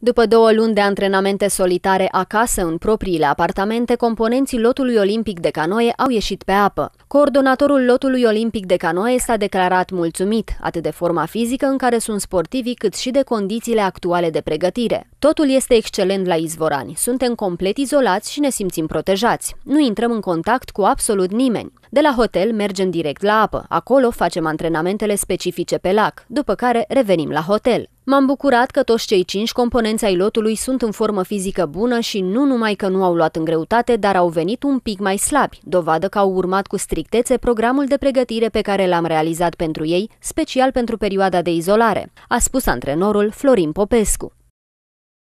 După două luni de antrenamente solitare acasă, în propriile apartamente, componenții lotului olimpic de canoe au ieșit pe apă. Coordonatorul lotului olimpic de canoe s-a declarat mulțumit, atât de forma fizică în care sunt sportivii, cât și de condițiile actuale de pregătire. Totul este excelent la Izvorani. Suntem complet izolați și ne simțim protejați. Nu intrăm în contact cu absolut nimeni. De la hotel mergem direct la apă. Acolo facem antrenamentele specifice pe lac, după care revenim la hotel. M-am bucurat că toți cei cinci componenți ai lotului sunt în formă fizică bună și nu numai că nu au luat în greutate, dar au venit un pic mai slabi, dovadă că au urmat cu strictețe programul de pregătire pe care l-am realizat pentru ei, special pentru perioada de izolare, a spus antrenorul Florin Popescu.